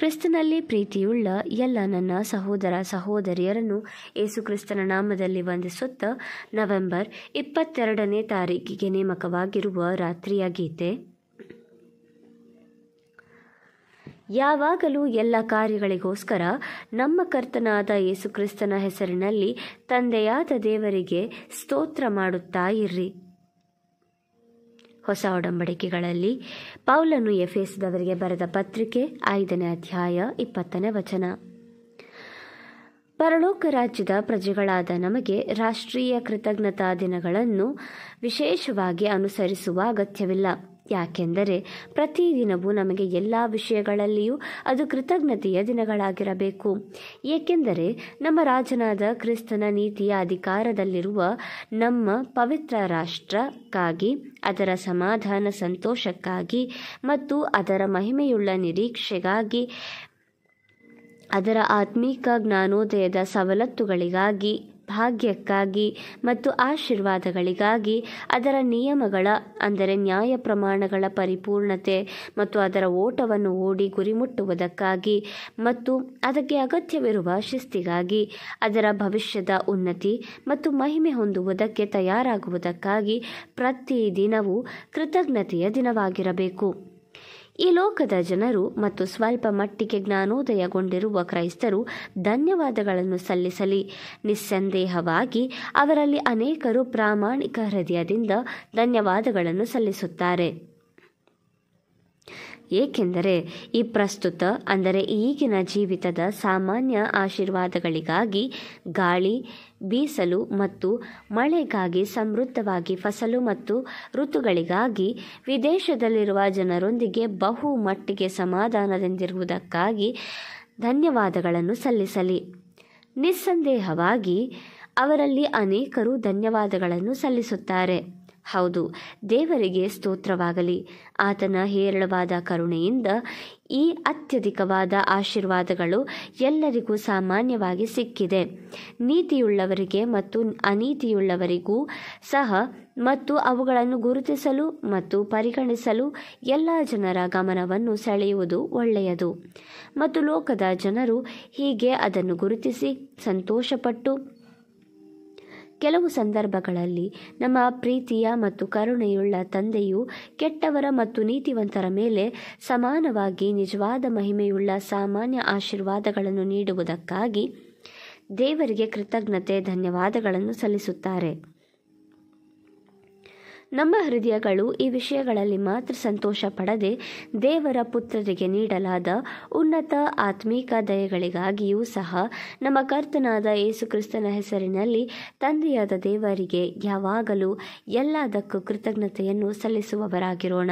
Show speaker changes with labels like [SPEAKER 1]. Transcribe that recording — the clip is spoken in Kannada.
[SPEAKER 1] ಕ್ರಿಸ್ತನಲ್ಲಿ ಪ್ರೀತಿಯುಳ್ಳ ಎಲ್ಲ ನನ್ನ ಸಹೋದರ ಸಹೋದರಿಯರನ್ನು ಏಸು ಕ್ರಿಸ್ತನ ನಾಮದಲ್ಲಿ ವಂದಿಸುತ್ತಾ ನವೆಂಬರ್ ಇಪ್ಪತ್ತೆರಡನೇ ತಾರೀಕಿಗೆ ನೇಮಕವಾಗಿರುವ ರಾತ್ರಿಯ ಗೀತೆ ಯಾವಾಗಲೂ ಎಲ್ಲ ಕಾರ್ಯಗಳಿಗೋಸ್ಕರ ನಮ್ಮ ಕರ್ತನಾದ ಯೇಸುಕ್ರಿಸ್ತನ ಹೆಸರಿನಲ್ಲಿ ತಂದೆಯಾದ ದೇವರಿಗೆ ಸ್ತೋತ್ರ ಮಾಡುತ್ತಾ ಇರ್ರಿ ಹೊಸ ಒಡಂಬಡಿಕೆಗಳಲ್ಲಿ ಪೌಲನು ಎಫೆಸದವರಿಗೆ ಬರೆದ ಪತ್ರಿಕೆ ಐದನೇ ಅಧ್ಯಾಯ ಇಪ್ಪತ್ತನೇ ವಚನ ಪರಲೋಕ ರಾಜ್ಯದ ಪ್ರಜೆಗಳಾದ ನಮಗೆ ರಾಷ್ಟ್ರೀಯ ಕೃತಜ್ಞತಾ ದಿನಗಳನ್ನು ವಿಶೇಷವಾಗಿ ಅನುಸರಿಸುವ ಅಗತ್ಯವಿಲ್ಲ ಯಾಕೆಂದರೆ ಪ್ರತಿದಿನವೂ ನಮಗೆ ಎಲ್ಲ ವಿಷಯಗಳಲ್ಲಿಯೂ ಅದು ಕೃತಜ್ಞತೆಯ ದಿನಗಳಾಗಿರಬೇಕು ಏಕೆಂದರೆ ನಮ್ಮ ರಾಜನಾದ ಕ್ರಿಸ್ತನ ನೀತಿಯ ಅಧಿಕಾರದಲ್ಲಿರುವ ನಮ್ಮ ಪವಿತ್ರ ರಾಷ್ಟ್ರಕ್ಕಾಗಿ ಅದರ ಸಮಾಧಾನ ಸಂತೋಷಕ್ಕಾಗಿ ಮತ್ತು ಅದರ ಮಹಿಮೆಯುಳ್ಳ ನಿರೀಕ್ಷೆಗಾಗಿ ಅದರ ಆತ್ಮೀಕ ಜ್ಞಾನೋದಯದ ಸವಲತ್ತುಗಳಿಗಾಗಿ ಭಾಗ್ಯಕ್ಕಾಗಿ ಮತ್ತು ಆಶೀರ್ವಾದಗಳಿಗಾಗಿ ಅದರ ನಿಯಮಗಳ ಅಂದರೆ ನ್ಯಾಯ ಪ್ರಮಾಣಗಳ ಪರಿಪೂರ್ಣತೆ ಮತ್ತು ಅದರ ಓಟವನ್ನು ಓಡಿ ಗುರಿ ಮುಟ್ಟುವುದಕ್ಕಾಗಿ ಮತ್ತು ಅದಕ್ಕೆ ಅಗತ್ಯವಿರುವ ಶಿಸ್ತಿಗಾಗಿ ಅದರ ಭವಿಷ್ಯದ ಉನ್ನತಿ ಮತ್ತು ಮಹಿಮೆ ಹೊಂದುವುದಕ್ಕೆ ತಯಾರಾಗುವುದಕ್ಕಾಗಿ ಪ್ರತಿ ದಿನವೂ ಕೃತಜ್ಞತೆಯ ದಿನವಾಗಿರಬೇಕು ಈ ಲೋಕದ ಜನರು ಮತ್ತು ಸ್ವಲ್ಪ ಮಟ್ಟಿಗೆ ಜ್ಞಾನೋದಯಗೊಂಡಿರುವ ಕ್ರೈಸ್ತರು ಧನ್ಯವಾದಗಳನ್ನು ಸಲ್ಲಿಸಲಿ ನಿಸ್ಸಂದೇಹವಾಗಿ ಅವರಲ್ಲಿ ಅನೇಕರು ಪ್ರಾಮಾಣಿಕ ಹೃದಯದಿಂದ ಧನ್ಯವಾದಗಳನ್ನು ಸಲ್ಲಿಸುತ್ತಾರೆ ಏಕೆಂದರೆ ಈ ಪ್ರಸ್ತುತ ಅಂದರೆ ಈಗಿನ ಜೀವಿತದ ಸಾಮಾನ್ಯ ಆಶೀರ್ವಾದಗಳಿಗಾಗಿ ಗಾಳಿ ಬೀಸಲು ಮತ್ತು ಮಳೆಗಾಗಿ ಸಮೃದ್ಧವಾಗಿ ಫಸಲು ಮತ್ತು ಋತುಗಳಿಗಾಗಿ ವಿದೇಶದಲ್ಲಿರುವ ಜನರೊಂದಿಗೆ ಬಹುಮಟ್ಟಿಗೆ ಸಮಾಧಾನದಿಂದಿರುವುದಕ್ಕಾಗಿ ಧನ್ಯವಾದಗಳನ್ನು ಸಲ್ಲಿಸಲಿ ನಿಸ್ಸಂದೇಹವಾಗಿ ಅವರಲ್ಲಿ ಅನೇಕರು ಧನ್ಯವಾದಗಳನ್ನು ಸಲ್ಲಿಸುತ್ತಾರೆ ಹೌದು ದೇವರಿಗೆ ಸ್ತೋತ್ರವಾಗಲಿ ಆತನ ಹೇರಳವಾದ ಕರುಣೆಯಿಂದ ಈ ಅತ್ಯಧಿಕವಾದ ಆಶೀರ್ವಾದಗಳು ಎಲ್ಲರಿಗೂ ಸಾಮಾನ್ಯವಾಗಿ ಸಿಕ್ಕಿದೆ ನೀತಿಯುಳ್ಳವರಿಗೆ ಮತ್ತು ಅನೀತಿಯುಳ್ಳವರಿಗೂ ಸಹ ಮತ್ತು ಅವುಗಳನ್ನು ಗುರುತಿಸಲು ಮತ್ತು ಪರಿಗಣಿಸಲು ಎಲ್ಲ ಜನರ ಗಮನವನ್ನು ಸೆಳೆಯುವುದು ಒಳ್ಳೆಯದು ಮತ್ತು ಲೋಕದ ಜನರು ಹೀಗೆ ಅದನ್ನು ಗುರುತಿಸಿ ಸಂತೋಷಪಟ್ಟು ಕೆಲವು ಸಂದರ್ಭಗಳಲ್ಲಿ ನಮ್ಮ ಪ್ರೀತಿಯ ಮತ್ತು ಕರುಣೆಯುಳ್ಳ ತಂದೆಯು ಕೆಟ್ಟವರ ಮತ್ತು ನೀತಿವಂತರ ಮೇಲೆ ಸಮಾನವಾಗಿ ನಿಜವಾದ ಮಹಿಮೆಯುಳ್ಳ ಸಾಮಾನ್ಯ ಆಶೀರ್ವಾದಗಳನ್ನು ನೀಡುವುದಕ್ಕಾಗಿ ದೇವರಿಗೆ ಕೃತಜ್ಞತೆ ಧನ್ಯವಾದಗಳನ್ನು ಸಲ್ಲಿಸುತ್ತಾರೆ ನಮ್ಮ ಹೃದಯಗಳು ಈ ವಿಷಯಗಳಲ್ಲಿ ಮಾತ್ರ ಸಂತೋಷ ಪಡದೆ ದೇವರ ಪುತ್ರರಿಗೆ ನೀಡಲಾದ ಉನ್ನತ ಆತ್ಮೀಕ ದಯಗಳಿಗಾಗಿಯೂ ಸಹ ನಮ್ಮ ಕರ್ತನಾದ ಯೇಸುಕ್ರಿಸ್ತನ ಹೆಸರಿನಲ್ಲಿ ತಂದೆಯಾದ ದೇವರಿಗೆ ಯಾವಾಗಲೂ ಎಲ್ಲದಕ್ಕೂ ಕೃತಜ್ಞತೆಯನ್ನು ಸಲ್ಲಿಸುವವರಾಗಿರೋಣ